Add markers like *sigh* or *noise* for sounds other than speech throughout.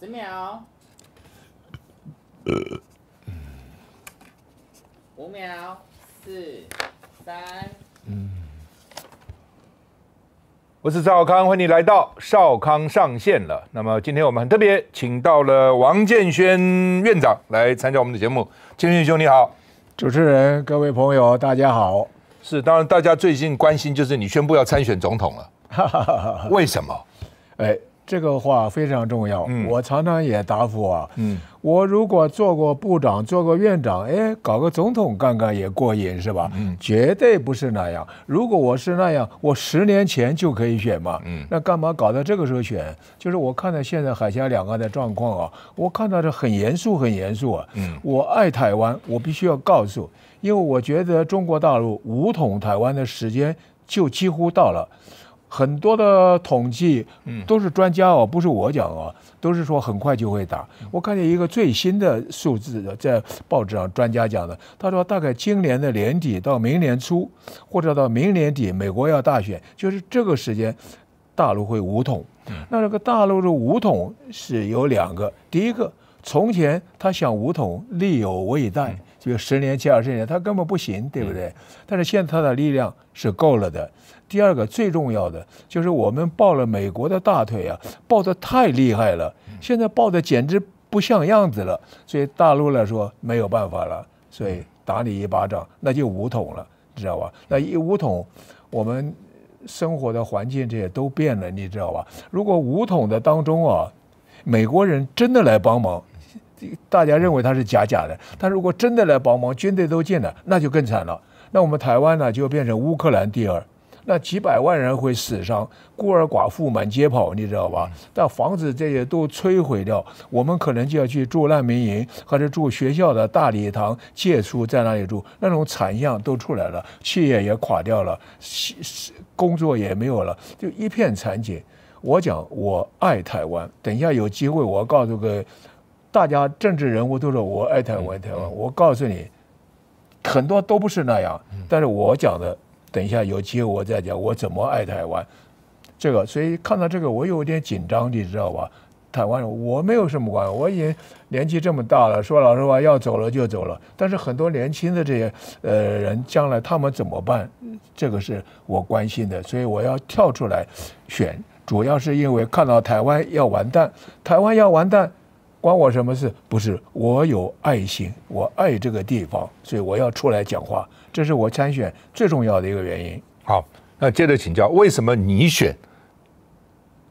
十秒，五秒，四、三，嗯，我是邵康，欢迎你来到邵康上线了。那么今天我们很特别，请到了王建轩院长来参加我们的节目。建勋兄你好，主持人、各位朋友大家好。是，当然大家最近关心就是你宣布要参选总统了，*laughs* 为什么？哎。这个话非常重要，嗯，我常常也答复啊，嗯，我如果做过部长、做过院长，哎，搞个总统干干也过瘾是吧？嗯，绝对不是那样。如果我是那样，我十年前就可以选嘛，嗯，那干嘛搞到这个时候选？就是我看到现在海峡两岸的状况啊，我看到这很严肃，很严肃啊，嗯，我爱台湾，我必须要告诉，因为我觉得中国大陆武统台湾的时间就几乎到了。很多的统计，嗯，都是专家哦，不是我讲哦，都是说很快就会打。我看见一个最新的数字在报纸上，专家讲的，他说大概今年的年底到明年初，或者到明年底，美国要大选，就是这个时间，大陆会武统。那这个大陆的武统是有两个，第一个，从前他想武统力有未逮，就十年前二十年，他根本不行，对不对？但是现在他的力量是够了的。第二个最重要的就是我们抱了美国的大腿啊，抱得太厉害了，现在抱得简直不像样子了。所以大陆来说没有办法了，所以打你一巴掌，那就五统了，知道吧？那一五统，我们生活的环境这些都变了，你知道吧？如果五统的当中啊，美国人真的来帮忙，大家认为他是假假的；但如果真的来帮忙，军队都进了，那就更惨了。那我们台湾呢，就变成乌克兰第二。那几百万人会死伤，孤儿寡妇满街跑，你知道吧？那房子这些都摧毁掉，我们可能就要去住难民营，或者住学校的大礼堂、借宿在那里住，那种惨象都出来了，企业也垮掉了，工作也没有了，就一片惨景。我讲，我爱台湾。等一下有机会，我告诉个大家，政治人物都说我爱台湾，台湾。我告诉你，很多都不是那样。但是我讲的。等一下，有机会我再讲我怎么爱台湾，这个，所以看到这个我有点紧张，你知道吧？台湾我没有什么关系，我已经年纪这么大了，说老实话要走了就走了。但是很多年轻的这些呃人，将来他们怎么办？这个是我关心的，所以我要跳出来选，主要是因为看到台湾要完蛋，台湾要完蛋。关我什么事？不是我有爱心，我爱这个地方，所以我要出来讲话。这是我参选最重要的一个原因。好，那接着请教，为什么你选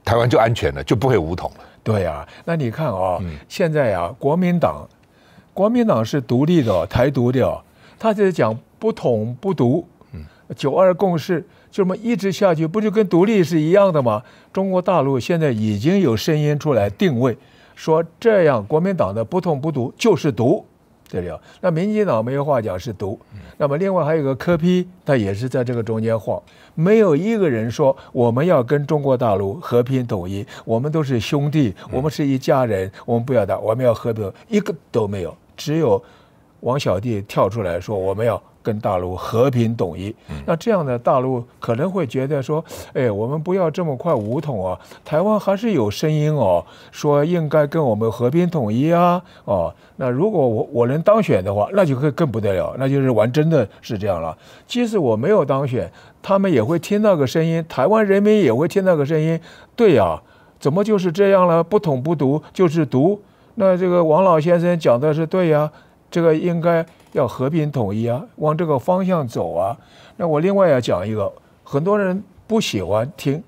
台湾就安全了，就不会武统了？对啊，那你看啊，现在啊，国民党，国民党是独立的，台独的，他在讲不统不独，嗯，九二共识就这么一直下去，不就跟独立是一样的吗？中国大陆现在已经有声音出来定位。说这样，国民党的不痛不毒就是毒，对吧？那民进党没有话讲是毒，那么另外还有个柯批，他也是在这个中间晃，没有一个人说我们要跟中国大陆和平统一，我们都是兄弟，我们是一家人，我们不要打，我们要和平，一个都没有，只有王小弟跳出来说我们要。跟大陆和平统一，那这样呢，大陆可能会觉得说，哎，我们不要这么快武统啊。台湾还是有声音哦，说应该跟我们和平统一啊。哦，那如果我我能当选的话，那就会更不得了，那就是玩真的是这样了。即使我没有当选，他们也会听到个声音，台湾人民也会听到个声音。对呀，怎么就是这样了？不统不独就是独。那这个王老先生讲的是对呀，这个应该。要和平统一啊，往这个方向走啊。那我另外要讲一个，很多人不喜欢听。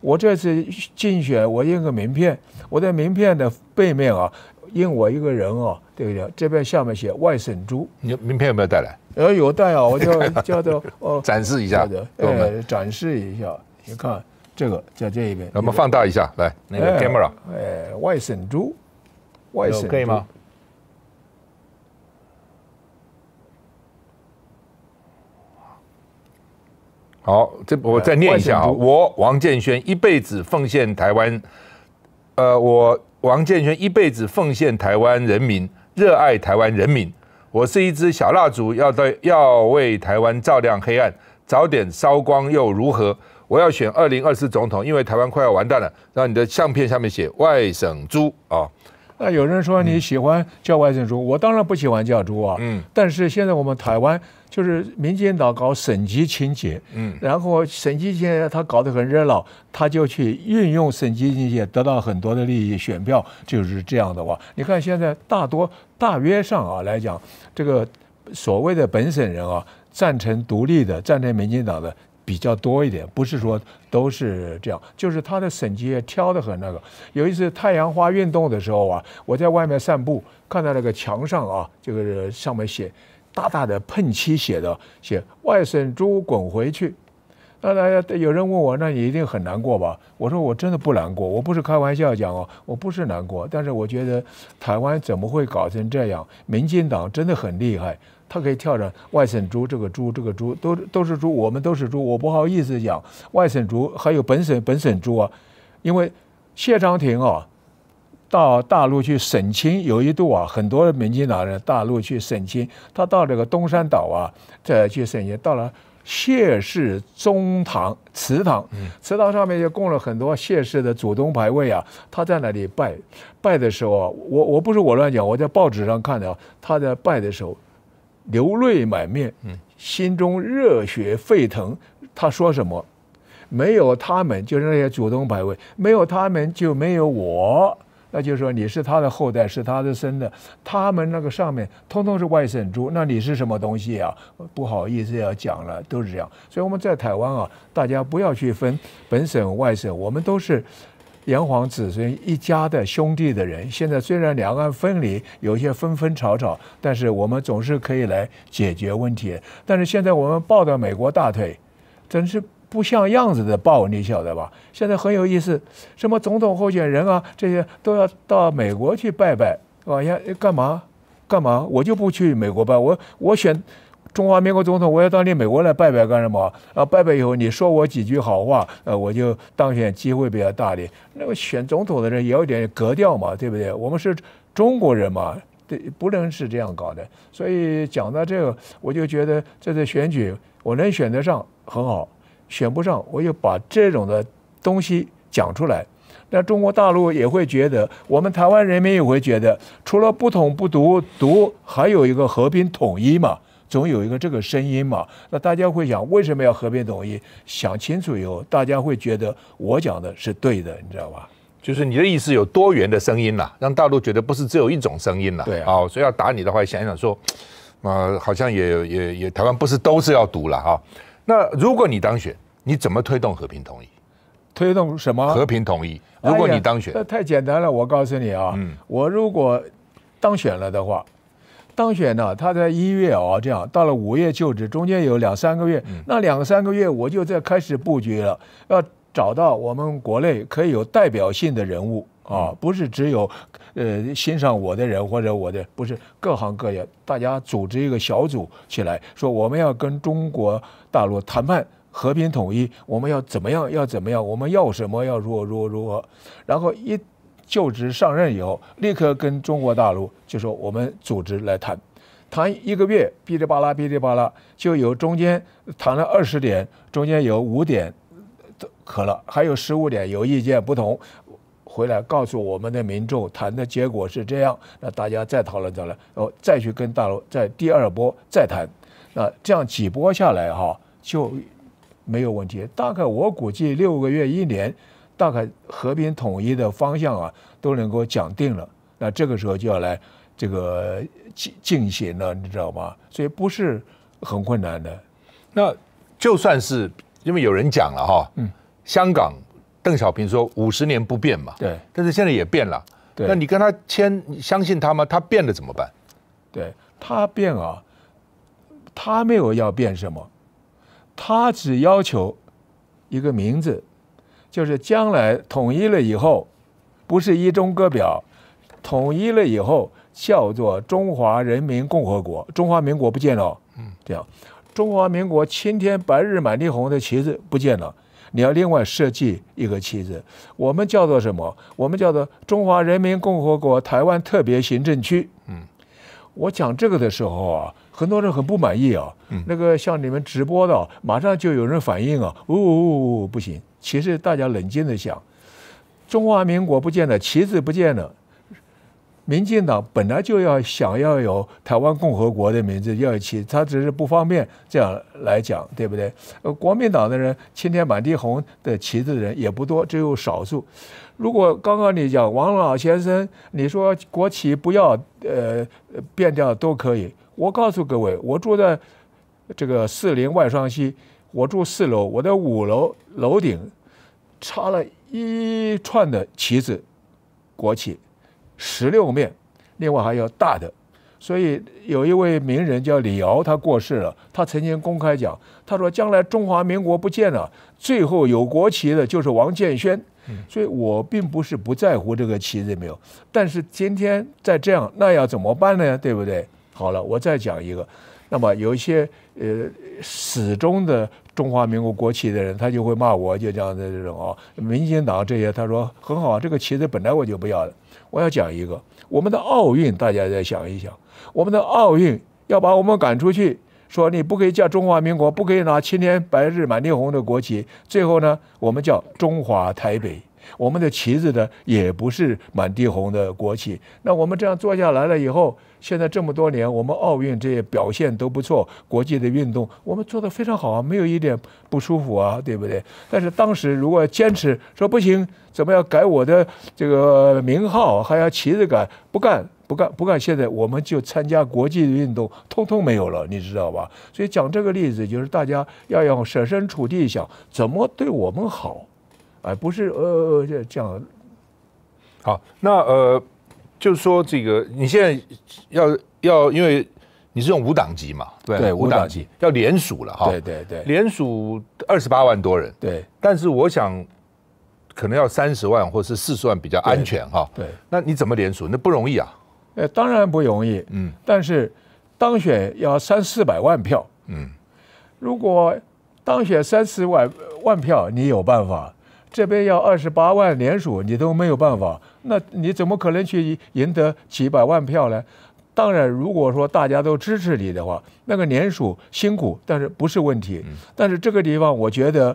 我这次竞选，我印个名片，我在名片的背面啊，印我一个人啊，对不对？这边下面写“外省猪”。你名片有没有带来？呃，有带啊，我就 *laughs* 叫做哦。展示一下。好的，给我们展示一下。你看这个，在这一边。我们放大一下，来那个 camera，哎，外省猪，外省可以吗？好，这我再念一下啊。我王建轩一辈子奉献台湾，呃，我王建轩一辈子奉献台湾人民，热爱台湾人民。我是一支小蜡烛，要对要为台湾照亮黑暗，早点烧光又如何？我要选二零二四总统，因为台湾快要完蛋了。让你的相片下面写外省猪啊。那有人说你喜欢叫外省猪，我当然不喜欢叫猪啊。嗯，但是现在我们台湾。就是民进党搞省级清洁，嗯，然后省级清洁他搞得很热闹，他就去运用省级清洁得到很多的利益选票，就是这样的话，你看现在大多大约上啊来讲，这个所谓的本省人啊赞成独立的、赞成民进党的比较多一点，不是说都是这样，就是他的省级也挑得很那个。有一次太阳花运动的时候啊，我在外面散步，看到那个墙上啊，就是上面写。大大的喷漆写的，写外省猪滚回去。那大家有人问我，那你一定很难过吧？我说我真的不难过，我不是开玩笑讲哦，我不是难过。但是我觉得台湾怎么会搞成这样？民进党真的很厉害，他可以跳着外省猪这个猪这个猪，都都是猪，我们都是猪。我不好意思讲外省猪，还有本省本省猪啊，因为谢长廷啊。到大陆去省亲，有一度啊，很多的民进党人大陆去省亲，他到这个东山岛啊，再去省亲，到了谢氏宗堂祠堂，祠堂上面就供了很多谢氏的祖宗牌位啊，他在那里拜，拜的时候啊，我我不是我乱讲，我在报纸上看的他在拜的时候，流泪满面，心中热血沸腾。他说什么？没有他们，就是那些祖宗牌位，没有他们就没有我。那就是说，你是他的后代，是他的孙的，他们那个上面通通是外省猪，那你是什么东西呀？不好意思，要讲了，都是这样。所以我们在台湾啊，大家不要去分本省外省，我们都是炎黄子孙一家的兄弟的人。现在虽然两岸分离，有些纷纷吵吵，但是我们总是可以来解决问题。但是现在我们抱着美国大腿，真是。不像样子的报，你晓得吧？现在很有意思，什么总统候选人啊，这些都要到美国去拜拜，啊，要干嘛？干嘛？我就不去美国拜，我我选中华民国总统，我要到你美国来拜拜干什么？啊，拜拜以后你说我几句好话，呃，我就当选机会比较大的。那么选总统的人也有点格调嘛，对不对？我们是中国人嘛，对，不能是这样搞的。所以讲到这个，我就觉得这次选举我能选得上很好。选不上，我就把这种的东西讲出来，那中国大陆也会觉得，我们台湾人民也会觉得，除了不统不独，独还有一个和平统一嘛，总有一个这个声音嘛。那大家会想，为什么要和平统一？想清楚以后，大家会觉得我讲的是对的，你知道吧？就是你的意思，有多元的声音了，让大陆觉得不是只有一种声音了。对，啊，所以要打你的话，想想说，啊，好像也也也，台湾不是都是要独了哈？那如果你当选，你怎么推动和平统一？推动什么？和平统一。如果你当选，那太简单了。我告诉你啊，我如果当选了的话，当选呢？他在一月哦，这样到了五月就职，中间有两三个月。那两三个月，我就在开始布局了，要找到我们国内可以有代表性的人物。啊，不是只有，呃，欣赏我的人或者我的，不是各行各业，大家组织一个小组起来，说我们要跟中国大陆谈判和平统一，我们要怎么样，要怎么样，我们要什么，要如何如何如何。然后一就职上任以后，立刻跟中国大陆就说我们组织来谈，谈一个月，噼里啪啦噼里啪啦，就有中间谈了二十点，中间有五点，可了，还有十五点有意见不同。回来告诉我们的民众，谈的结果是这样，那大家再讨论讨论，然后再去跟大陆在第二波再谈，那这样几波下来哈，就没有问题。大概我估计六个月一年，大概和平统一的方向啊都能够讲定了。那这个时候就要来这个进行了，你知道吗？所以不是很困难的。那就算是因为有人讲了哈，嗯，香港。邓小平说：“五十年不变嘛。”对，但是现在也变了。对，那你跟他签，你相信他吗？他变了怎么办？对他变啊，他没有要变什么，他只要求一个名字，就是将来统一了以后，不是一中各表，统一了以后叫做中华人民共和国，中华民国不见了。嗯，这样，中华民国青天白日满地红的旗子不见了。你要另外设计一个旗子，我们叫做什么？我们叫做中华人民共和国台湾特别行政区。嗯，我讲这个的时候啊，很多人很不满意啊。那个像你们直播的，马上就有人反应啊，呜，不行！其实大家冷静的想，中华民国不见了，旗子不见了。民进党本来就要想要有台湾共和国的名字，要旗，他只是不方便这样来讲，对不对？呃，国民党的人，青天满地红的旗子的人也不多，只有少数。如果刚刚你讲王老先生，你说国旗不要，呃，变掉都可以。我告诉各位，我住在这个四零外双溪，我住四楼，我的五楼楼顶插了一串的旗子，国旗。十六面，另外还有大的，所以有一位名人叫李敖，他过世了。他曾经公开讲，他说将来中华民国不见了，最后有国旗的就是王建轩。所以我并不是不在乎这个旗子没有，但是今天再这样，那要怎么办呢？对不对？好了，我再讲一个，那么有一些呃始终的中华民国国旗的人，他就会骂我，就这样的这种啊，民进党这些，他说很好，这个旗子本来我就不要了。我要讲一个，我们的奥运，大家再想一想，我们的奥运要把我们赶出去，说你不可以叫中华民国，不可以拿青天白日满天红的国旗，最后呢，我们叫中华台北。我们的旗子呢，也不是满地红的国旗。那我们这样做下来了以后，现在这么多年，我们奥运这些表现都不错，国际的运动我们做的非常好，啊，没有一点不舒服啊，对不对？但是当时如果坚持说不行，怎么样改我的这个名号，还要旗子改，不干不干不干。现在我们就参加国际的运动，通通没有了，你知道吧？所以讲这个例子，就是大家要要设身处地想怎么对我们好。哎，不是，呃，这样。好，那呃，就是说这个，你现在要要，因为你是用五档级嘛，对，五档级要联署了，哈，对对对，联署二十八万多人，对，但是我想可能要三十万或是四十万比较安全，哈，对，那你怎么联署？那不容易啊，呃，当然不容易，嗯，但是当选要三四百万票，嗯，如果当选三四万万票，你有办法。这边要二十八万联署，你都没有办法，那你怎么可能去赢得几百万票呢？当然，如果说大家都支持你的话，那个联署辛苦，但是不是问题。但是这个地方，我觉得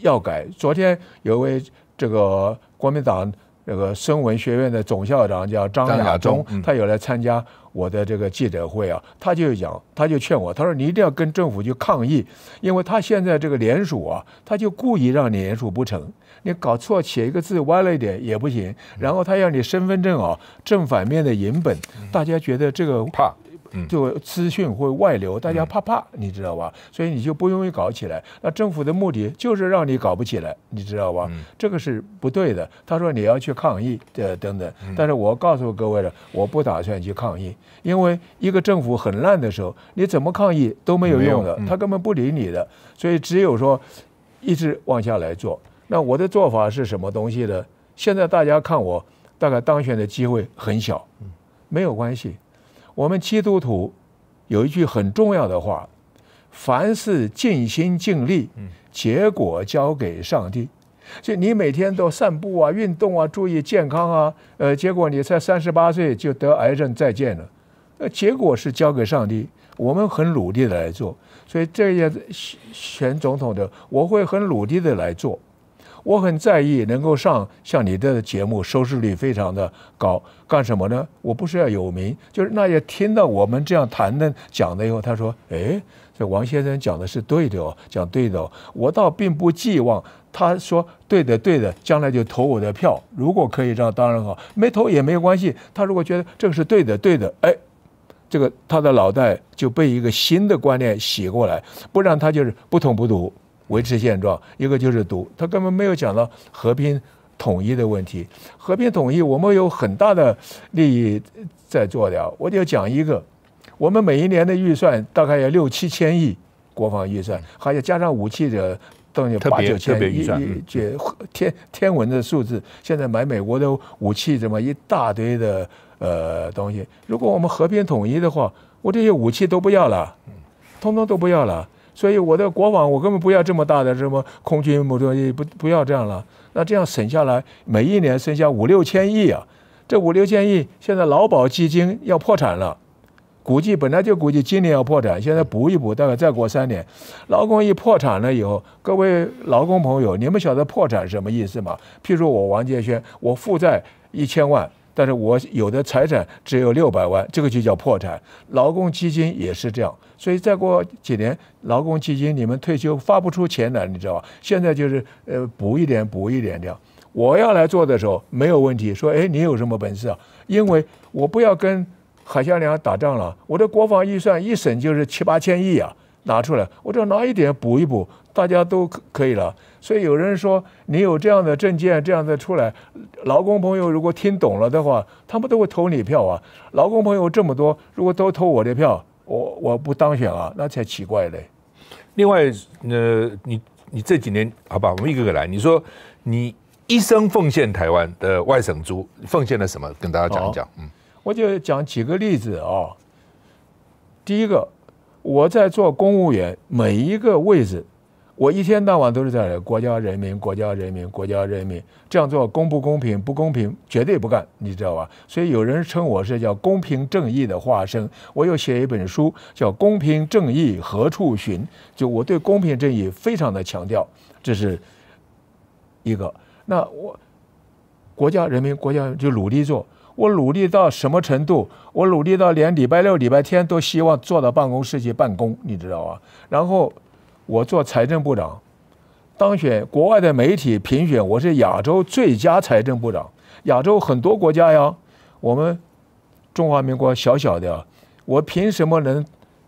要改。昨天有位这个国民党。这个声闻学院的总校长叫张亚中，他有来参加我的这个记者会啊，他就讲，他就劝我，他说你一定要跟政府去抗议，因为他现在这个联署啊，他就故意让你联署不成，你搞错写一个字歪了一点也不行，然后他要你身份证啊正反面的影本，大家觉得这个怕。就资讯会外流，大家怕怕，你知道吧？所以你就不容易搞起来。那政府的目的就是让你搞不起来，你知道吧？这个是不对的。他说你要去抗议的等等，但是我告诉各位了，我不打算去抗议，因为一个政府很烂的时候，你怎么抗议都没有用的，他根本不理你的。所以只有说一直往下来做。那我的做法是什么东西呢？现在大家看我大概当选的机会很小，没有关系。我们基督徒有一句很重要的话：，凡事尽心尽力，结果交给上帝。就你每天都散步啊、运动啊、注意健康啊，呃，结果你才三十八岁就得癌症，再见了。呃，结果是交给上帝，我们很努力的来做。所以这次选总统的，我会很努力的来做。我很在意能够上像你的节目，收视率非常的高。干什么呢？我不是要有名，就是那些听到我们这样谈的、讲的以后，他说：“哎，这王先生讲的是对的哦，讲对的哦。”我倒并不寄望他说对的、对的，将来就投我的票。如果可以这样，当然好；没投也没有关系。他如果觉得这个是对的、对的，哎，这个他的脑袋就被一个新的观念洗过来，不然他就是不听不读。维持现状，一个就是独，他根本没有讲到和平统一的问题。和平统一，我们有很大的利益在做掉。我就讲一个，我们每一年的预算大概要六七千亿国防预算，还要加上武器的，东西，八九千亿，天天文的数字。现在买美国的武器这么一大堆的呃东西。如果我们和平统一的话，我这些武器都不要了，通通都不要了。所以我的国防，我根本不要这么大的什么空军，某东也不不要这样了。那这样省下来，每一年剩下五六千亿啊！这五六千亿，现在劳保基金要破产了，估计本来就估计今年要破产，现在补一补，大概再过三年，劳工一破产了以后，各位劳工朋友，你们晓得破产什么意思吗？譬如我王建轩，我负债一千万。但是我有的财产只有六百万，这个就叫破产。劳工基金也是这样，所以再过几年，劳工基金你们退休发不出钱来，你知道吧？现在就是呃补一点补一点这样。我要来做的时候没有问题，说哎你有什么本事啊？因为我不要跟海峡两岸打仗了，我的国防预算一省就是七八千亿啊，拿出来，我只要拿一点补一补，大家都可以了。所以有人说你有这样的证件，这样的出来，劳工朋友如果听懂了的话，他们都会投你票啊。劳工朋友这么多，如果都投我的票，我我不当选啊，那才奇怪嘞。另外，呃，你你这几年，好吧，我们一个个来。你说你一生奉献台湾的外省猪，奉献了什么？跟大家讲一讲。嗯，我就讲几个例子哦。第一个，我在做公务员，每一个位置。我一天到晚都是在国家人民、国家人民、国家人民这样做公不公平？不公平，绝对不干，你知道吧？所以有人称我是叫公平正义的化身。我又写一本书叫《公平正义何处寻》，就我对公平正义非常的强调，这是一个。那我国家人民，国家就努力做。我努力到什么程度？我努力到连礼拜六、礼拜天都希望坐到办公室去办公，你知道吧？然后。我做财政部长，当选国外的媒体评选我是亚洲最佳财政部长。亚洲很多国家呀，我们中华民国小小的，我凭什么能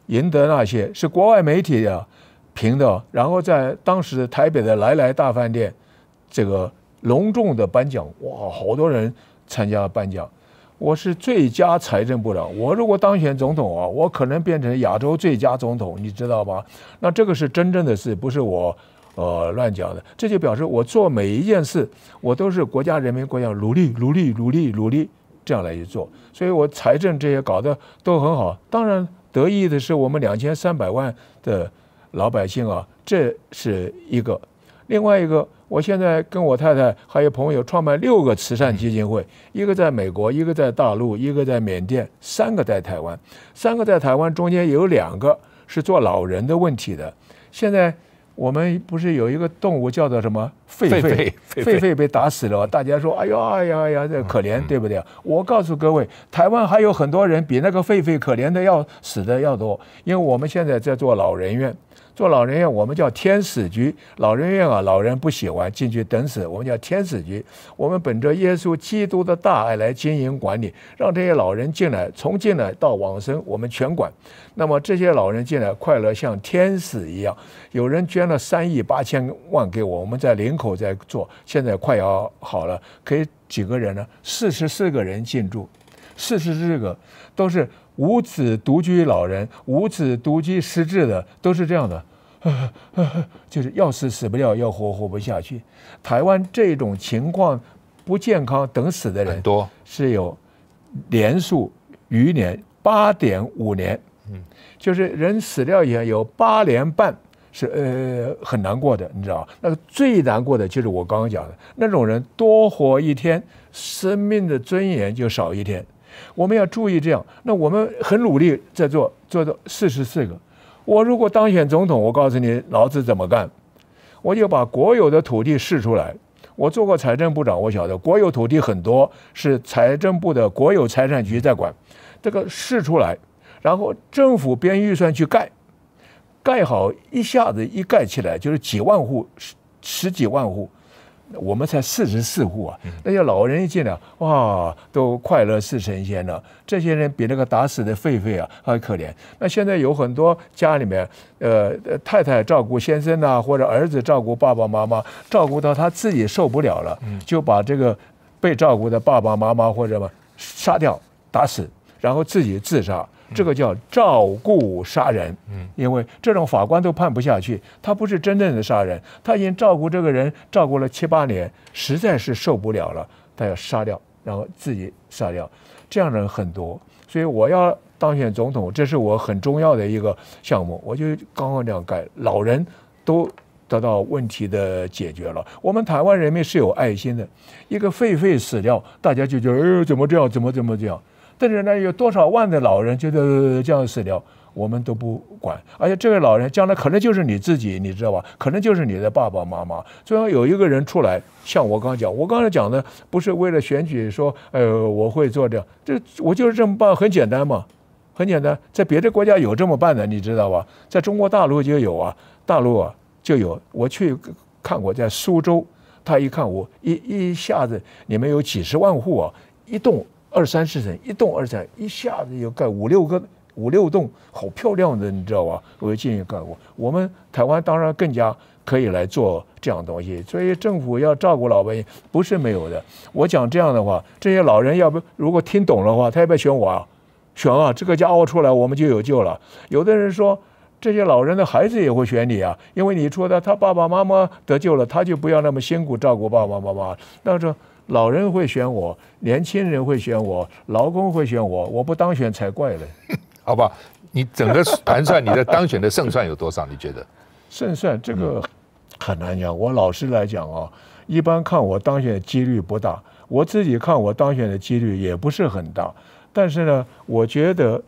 赢得那些？是国外媒体的评的，然后在当时台北的来来大饭店，这个隆重的颁奖，哇，好多人参加颁奖。我是最佳财政部长，我如果当选总统啊，我可能变成亚洲最佳总统，你知道吧？那这个是真正的事，不是我呃乱讲的。这就表示我做每一件事，我都是国家、人民、国家努力、努力、努力、努力这样来去做，所以我财政这些搞得都很好。当然得意的是我们两千三百万的老百姓啊，这是一个。另外一个，我现在跟我太太还有朋友创办六个慈善基金会，一个在美国，一个在大陆，一个在缅甸，三个在台湾，三个在台湾中间有两个是做老人的问题的。现在我们不是有一个动物叫做什么？狒狒，狒狒被打死了，大家说哎呀哎呀哎呀，这可怜，对不对？我告诉各位，台湾还有很多人比那个狒狒可怜的要死的要多，因为我们现在在做老人院。做老人院，我们叫天使居。老人院啊，老人不喜欢进去等死，我们叫天使居。我们本着耶稣基督的大爱来经营管理，让这些老人进来，从进来到往生，我们全管。那么这些老人进来快乐像天使一样。有人捐了三亿八千万给我，我们在林口在做，现在快要好了，可以几个人呢？四十四个人进驻。事实是这个，都是无子独居老人，无子独居失智的，都是这样的，呵 *laughs* 呵就是要死死不了，要活活不下去。台湾这种情况不健康，等死的人多，是有年数余年八点五年，嗯，就是人死掉以后有八年半是呃很难过的，你知道那个最难过的就是我刚刚讲的那种人，多活一天，生命的尊严就少一天。我们要注意这样，那我们很努力在做，做到四十四个。我如果当选总统，我告诉你，老子怎么干，我就把国有的土地试出来。我做过财政部长，我晓得国有土地很多是财政部的国有财产局在管，这个试出来，然后政府编预算去盖，盖好一下子一盖起来就是几万户十十几万户。我们才四十四户啊，那些老人一进来，哇，都快乐似神仙了。这些人比那个打死的狒狒啊还可怜。那现在有很多家里面，呃，太太照顾先生呐，或者儿子照顾爸爸妈妈，照顾到他自己受不了了，就把这个被照顾的爸爸妈妈或者嘛杀掉、打死，然后自己自杀。这个叫照顾杀人，嗯，因为这种法官都判不下去，他不是真正的杀人，他已经照顾这个人照顾了七八年，实在是受不了了，他要杀掉，然后自己杀掉，这样的人很多，所以我要当选总统，这是我很重要的一个项目，我就刚刚这样改，老人都得到问题的解决了，我们台湾人民是有爱心的，一个狒狒死掉，大家就觉得哎呦，怎么这样，怎么怎么这样。但是呢，有多少万的老人就这样死掉，我们都不管。而且这位老人将来可能就是你自己，你知道吧？可能就是你的爸爸妈妈。最后有一个人出来，像我刚讲，我刚才讲的不是为了选举，说呃我会做这样，这我就是这么办，很简单嘛，很简单。在别的国家有这么办的，你知道吧？在中国大陆就有啊，大陆啊就有。我去看过，在苏州，他一看我一一下子，你们有几十万户啊，一栋。二三十层一栋，二层一下子要盖五六个、五六栋，好漂亮的，你知道吧？我就进去看过。我们台湾当然更加可以来做这样东西，所以政府要照顾老百姓不是没有的。我讲这样的话，这些老人要不如果听懂的话，他要不要选我啊？选啊，这个家伙出来，我们就有救了。有的人说，这些老人的孩子也会选你啊，因为你说的他爸爸妈妈得救了，他就不要那么辛苦照顾爸爸妈妈。那这。老人会选我，年轻人会选我，劳工会选我，我不当选才怪嘞。*laughs* 好吧，你整个盘算你的当选的胜算有多少？你觉得？胜算这个很难讲。我老实来讲哦，一般看我当选的几率不大，我自己看我当选的几率也不是很大。但是呢，我觉得，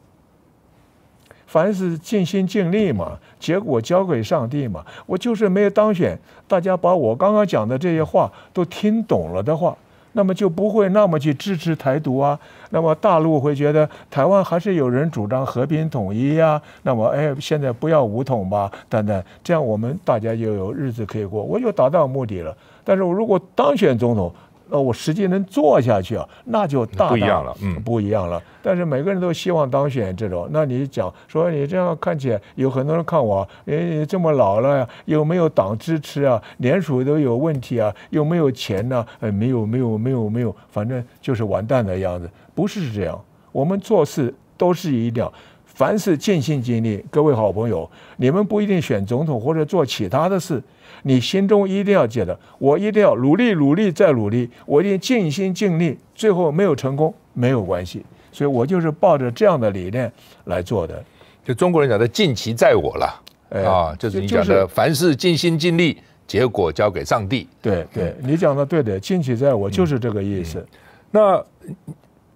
凡是尽心尽力嘛，结果交给上帝嘛。我就是没有当选，大家把我刚刚讲的这些话都听懂了的话。那么就不会那么去支持台独啊。那么大陆会觉得台湾还是有人主张和平统一啊。那么哎，现在不要武统吧，等等。这样我们大家又有日子可以过，我就达到目的了。但是我如果当选总统。呃，我实际能做下去啊，那就大不一样了，嗯，不一样了。但是每个人都希望当选这种，那你讲说你这样看起来，有很多人看我，哎，这么老了呀，又没有党支持啊，联署都有问题啊，又没有钱呢，哎，没有没有没有没有，反正就是完蛋的样子。不是这样，我们做事都是一样。凡是尽心尽力，各位好朋友，你们不一定选总统或者做其他的事，你心中一定要记得，我一定要努力、努力再努力，我一定尽心尽力。最后没有成功没有关系，所以我就是抱着这样的理念来做的。就中国人讲的“尽其在我”了，啊，就是你讲的，凡事尽心尽力，结果交给上帝。对对，你讲的对的，“尽其在我”就是这个意思。那。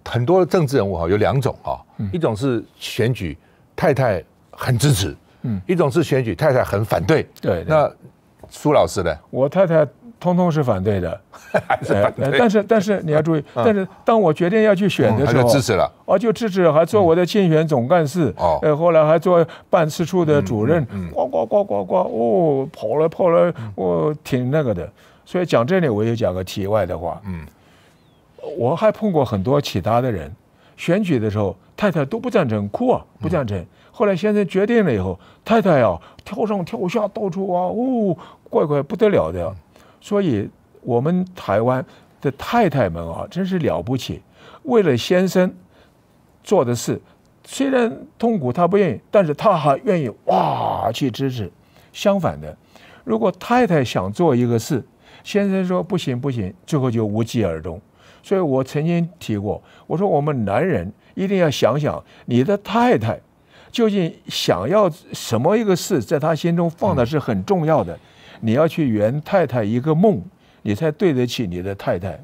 很多政治人物哈有两种啊，一种是选举太太很支持，嗯，一种是选举太太很反对，对。那苏老师呢？我太太通通是反对的，*laughs* 还是反对？但是但是 *laughs* 你要注意，但是当我决定要去选的时候，他就支持了，哦，就支持，还做我的竞选总干事，哦，后来还做办事处的主任，呱呱呱呱呱，哦，跑了跑了，我挺那个的。所以讲这里，我也讲个题外的话，嗯。我还碰过很多其他的人，选举的时候，太太都不赞成，哭啊，不赞成。后来先生决定了以后，太太啊跳上跳下，到处啊，哦，怪怪不得了的。所以我们台湾的太太们啊，真是了不起，为了先生做的事，虽然痛苦她不愿意，但是她还愿意哇去支持。相反的，如果太太想做一个事，先生说不行不行，最后就无疾而终。所以，我曾经提过，我说我们男人一定要想想你的太太究竟想要什么一个事，在她心中放的是很重要的，你要去圆太太一个梦，你才对得起你的太太。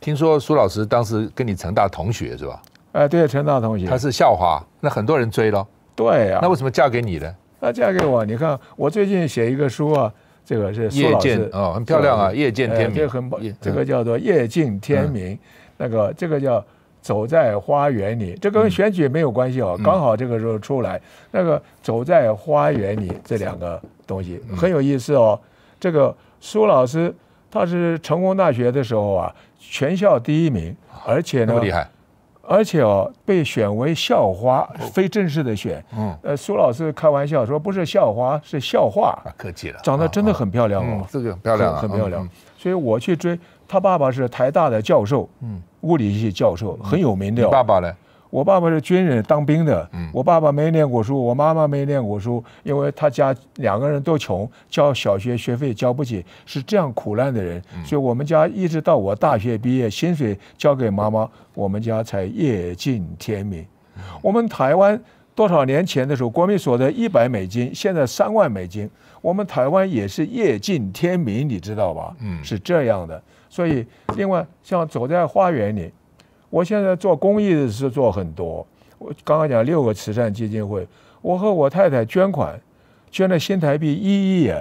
听说苏老师当时跟你成大同学是吧？哎，对，成大同学，他是校花，那很多人追了。对啊。那为什么嫁给你呢？她嫁给我，你看，我最近写一个书啊。这个是苏老师哦，很漂亮啊，夜见天明很这个叫做夜静天明，那个这个叫走在花园里，这跟选举没有关系哦，刚好这个时候出来。那个走在花园里这两个东西很有意思哦。这个苏老师他是成功大学的时候啊，全校第一名，而且呢，厉害。而且哦，被选为校花，非正式的选。嗯，呃，苏老师开玩笑说，不是校花，是校花。客气了，长得真的很漂亮哦。这个漂亮，很漂亮。所以我去追他，爸爸是台大的教授，嗯，物理系教授，很有名的。爸爸呢？我爸爸是军人，当兵的。我爸爸没念过书，我妈妈没念过书，因为他家两个人都穷，交小学学费交不起，是这样苦难的人。所以我们家一直到我大学毕业，薪水交给妈妈，我们家才夜尽天明。我们台湾多少年前的时候，国民所得一百美金，现在三万美金，我们台湾也是夜尽天明，你知道吧？是这样的。所以，另外像走在花园里。我现在做公益是做很多，我刚刚讲六个慈善基金会，我和我太太捐款，捐了新台币一亿，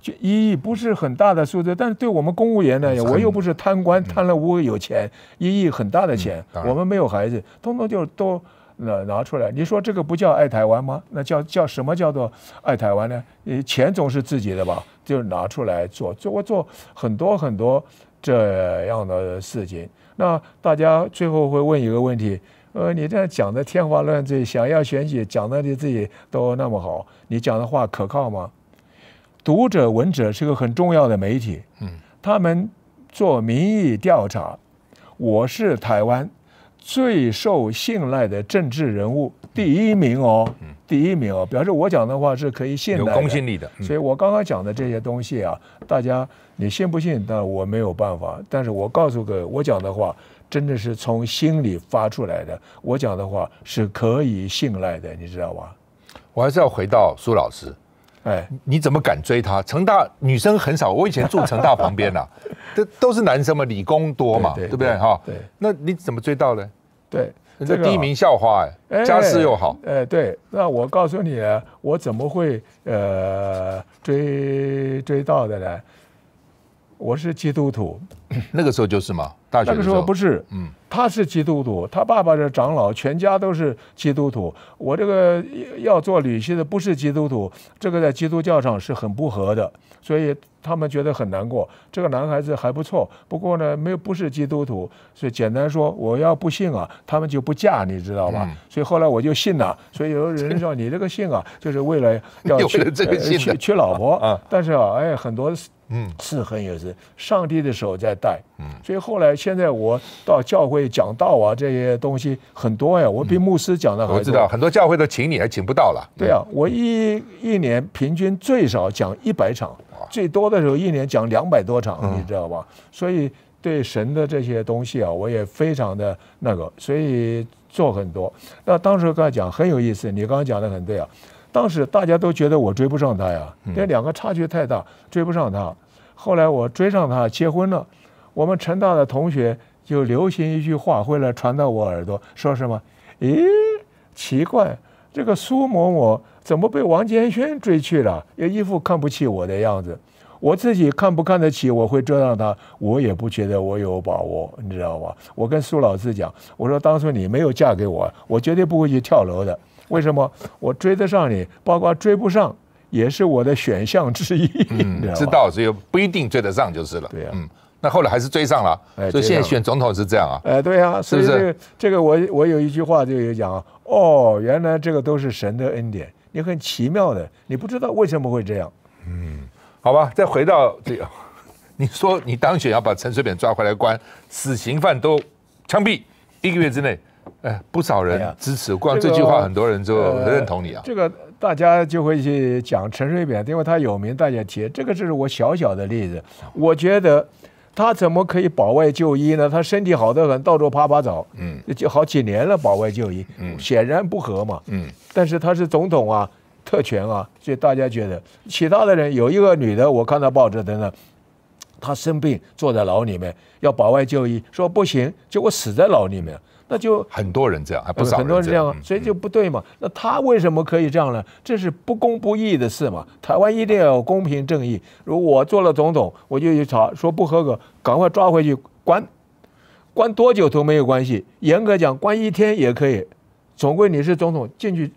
就一亿不是很大的数字，但是对我们公务员呢，我又不是贪官，贪了污有钱，一亿很大的钱，我们没有孩子，通通就都拿拿出来。你说这个不叫爱台湾吗？那叫叫什么叫做爱台湾呢？呃，钱总是自己的吧，就拿出来做，做我做很多很多这样的事情。那大家最后会问一个问题，呃，你这样讲的天花乱坠，想要选举，讲的你自己都那么好，你讲的话可靠吗？读者文者是个很重要的媒体，嗯，他们做民意调查，我是台湾。最受信赖的政治人物第一名哦，第一名哦，表示我讲的话是可以信赖、有公信力的。所以我刚刚讲的这些东西啊，大家你信不信？但我没有办法。但是我告诉个，我讲的话真的是从心里发出来的，我讲的话是可以信赖的，你知道吧？我还是要回到苏老师。哎，你怎么敢追她？成大女生很少，我以前住成大旁边啊，*laughs* 这都是男生嘛，理工多嘛，对不对哈？对，那你怎么追到的？对，这第一名校花哎，家世又好。哎，对，那我告诉你我怎么会呃追追到的呢？我是基督徒，那个时候就是嘛，大学那个时候不是，嗯。他是基督徒，他爸爸是长老，全家都是基督徒。我这个要做女婿的不是基督徒，这个在基督教上是很不合的，所以他们觉得很难过。这个男孩子还不错，不过呢，没有不是基督徒，所以简单说，我要不信啊，他们就不嫁，你知道吧？所以后来我就信了。所以有人说你这个信啊，*laughs* 就是为了要娶这个娶老婆啊。但是啊，哎，很多嗯是很有是上帝的手在带嗯。所以后来现在我到教会。讲道啊，这些东西很多呀。我比牧师讲的还我知道很多教会都请你还请不到了。对啊，我一一年平均最少讲一百场，最多的时候一年讲两百多场，你知道吧？所以对神的这些东西啊，我也非常的那个，所以做很多。那当时跟他讲很有意思，你刚刚讲的很对啊。当时大家都觉得我追不上他呀，这两个差距太大，追不上他。后来我追上他，结婚了。我们成大的同学。就流行一句话，后来传到我耳朵，说什么？咦，奇怪，这个苏某某怎么被王建轩追去了？又一副看不起我的样子。我自己看不看得起，我会追上他，我也不觉得我有把握，你知道吧？我跟苏老师讲，我说当初你没有嫁给我，我绝对不会去跳楼的。为什么？我追得上你，包括追不上，也是我的选项之一。嗯，知道，所以不一定追得上就是了。对呀，嗯。那后来还是追上了，所以现在选总统是这样啊？哎，对啊，是不是？这个，这个，我我有一句话就有讲啊，哦，原来这个都是神的恩典，你很奇妙的，你不知道为什么会这样。嗯，好吧，再回到这个，你说你当选要把陈水扁抓回来关，死刑犯都枪毙，一个月之内，哎，不少人支持，光这句话很多人就很认同你啊。这个大家就会去讲陈水扁，因为他有名，大家提这个，这是我小小的例子，我觉得。他怎么可以保外就医呢？他身体好得很，到处趴趴找，嗯，就好几年了保外就医，嗯，显然不合嘛，嗯，但是他是总统啊，特权啊，所以大家觉得其他的人有一个女的，我看到报纸等等，她生病坐在牢里面要保外就医，说不行，结果死在牢里面。那就很多人这样，还不少很多人这样啊，所以就不对嘛。那他为什么可以这样呢？这是不公不义的事嘛。台湾一定要有公平正义。如果我做了总统，我就去查，说不合格，赶快抓回去关，关多久都没有关系。严格讲，关一天也可以，总归你是总统，进去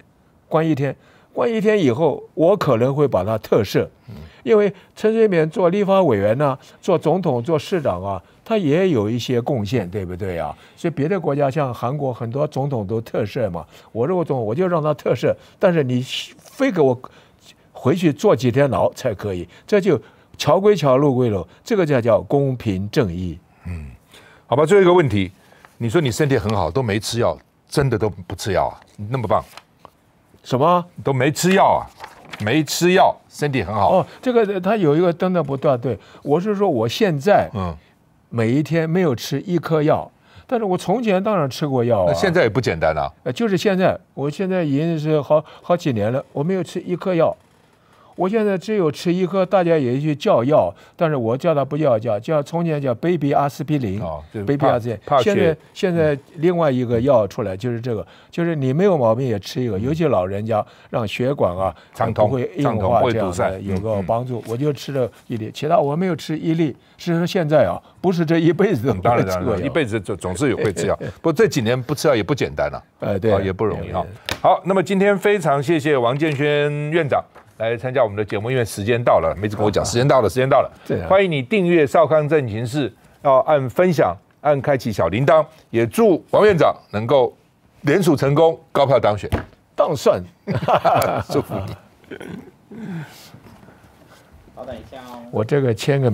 关一天，关一天以后，我可能会把他特赦，因为陈水扁做立法委员呢，做总统、做市长啊。他也有一些贡献，对不对啊？所以别的国家像韩国很多总统都特赦嘛，我如果总统我就让他特赦，但是你非给我回去坐几天牢才可以，这就桥归桥，路归路，这个叫叫公平正义。嗯，好吧，最后一个问题，你说你身体很好，都没吃药，真的都不吃药啊？那么棒？什么？都没吃药啊？没吃药，身体很好。哦，这个他有一个灯的不断，对我是说我现在嗯。每一天没有吃一颗药，但是我从前当然吃过药啊。现在也不简单了。呃，就是现在，我现在已经是好好几年了，我没有吃一颗药。我现在只有吃一颗，大家也去叫药，但是我叫它不叫叫叫从前叫 baby 阿司匹林，baby 阿司，现在现在另外一个药出来就是这个，就是你没有毛病也吃一个，尤其老人家让血管啊不会硬化这样有个帮助，我就吃了一粒，其他我没有吃一粒，是现在啊不是这一辈子都不吃药，一辈子总总是有会吃药，*laughs* 不这几年不吃药也不简单了，哎对啊也不容易啊。好，那么今天非常谢谢王建轩院长。来参加我们的节目，因为时间到了，子跟我讲。时间到了，时间到了，欢迎你订阅《少康正情事》，要按分享，按开启小铃铛。也祝王院长能够联署成功，高票当选，当算，*laughs* 祝福你。稍等一下哦，我这个签个。